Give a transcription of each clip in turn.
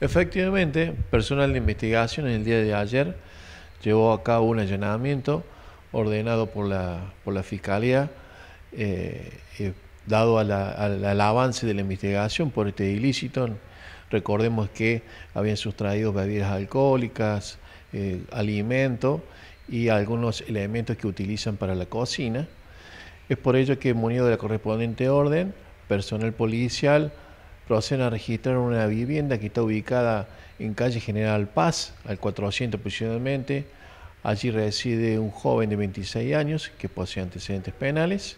Efectivamente, personal de investigación en el día de ayer llevó a cabo un allanamiento ordenado por la, por la Fiscalía, eh, eh, dado al avance de la investigación por este ilícito. Recordemos que habían sustraído bebidas alcohólicas, eh, alimento y algunos elementos que utilizan para la cocina. Es por ello que, munido de la correspondiente orden, personal policial, proceden a registrar una vivienda que está ubicada en calle General Paz, al 400 precisamente. Allí reside un joven de 26 años que posee antecedentes penales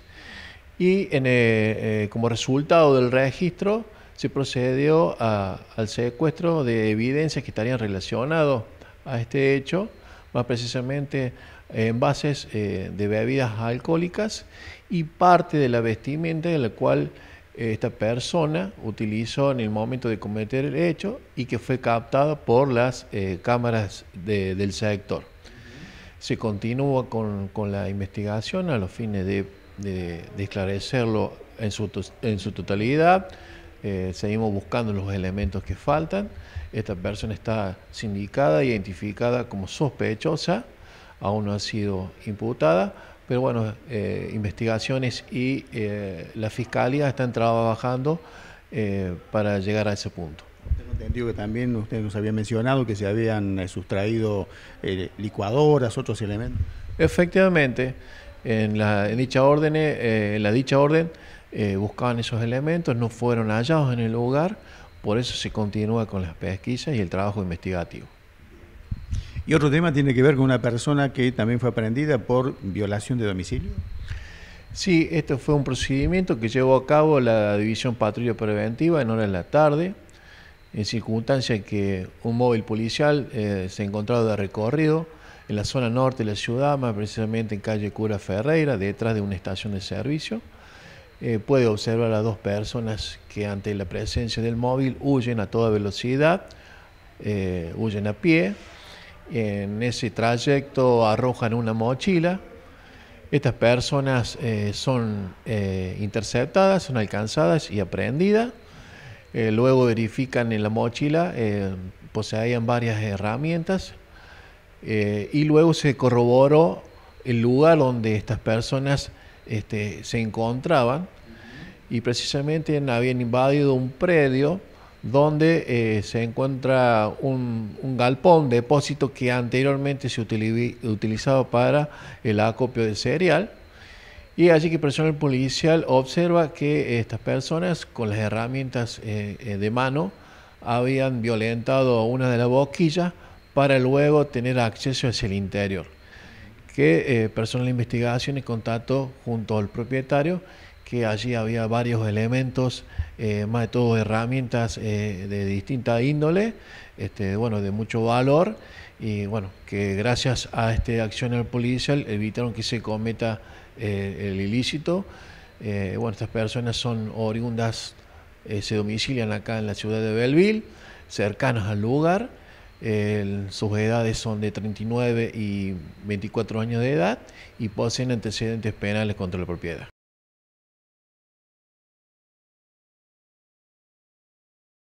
y eh, eh, como resultado del registro se procedió al secuestro de evidencias que estarían relacionadas a este hecho, más precisamente envases eh, de bebidas alcohólicas y parte de la vestimenta en la cual esta persona utilizó en el momento de cometer el hecho y que fue captada por las eh, cámaras del sector. Se continúa con, con, la investigación a los fines de, esclarecerlo en su, en su totalidad. Eh, seguimos buscando los elementos que faltan. Esta persona está sindicada, identificada como sospechosa, aún no ha sido imputada, pero bueno, eh, investigaciones y eh, la fiscalía están trabajando eh, para llegar a ese punto. no entendió que también usted nos había mencionado que se habían sustraído licuadoras, otros elementos. Efectivamente, en dicha orden, en la dicha orden buscaban esos elementos, no fueron hallados en el lugar, por eso se continúa con las pesquisas y el trabajo investigativo. Y otro tema tiene que ver con una persona que también fue aprendida por violación de domicilio. Sí, esto fue un procedimiento que llevó a cabo la División Patrulla Preventiva en hora de la tarde, en circunstancias que un móvil policial eh, se encontraba de recorrido en la zona norte de la ciudad, más precisamente en calle Cura Ferreira, detrás de una estación de servicio. Eh, puede observar a dos personas que ante la presencia del móvil huyen a toda velocidad, eh, huyen a pie, en ese trayecto arrojan una mochila. Estas personas eh, son eh, interceptadas, son alcanzadas y aprehendidas, eh, luego verifican en la mochila, poseían varias herramientas y luego se corroboró el lugar donde estas personas este, se encontraban y precisamente habían invadido un predio donde eh, se encuentra un, galpón, depósito que anteriormente se utilizaba para el acopio de cereal. Y allí que el personal policial observa que estas personas con las herramientas eh, eh, de mano habían violentado una de las boquillas para luego tener acceso hacia el interior. Que el personal de investigación y contacto junto al propietario que allí había varios elementos, eh, más de todo herramientas eh, de distinta índole, este, bueno, de mucho valor, y bueno, que gracias a este accionar policial evitaron que se cometa eh, el ilícito. bueno, estas personas son oriundas, se domicilian acá en la ciudad de Belleville, cercanas al lugar, sus edades son de 39 y 24 años de edad y poseen antecedentes penales contra la propiedad.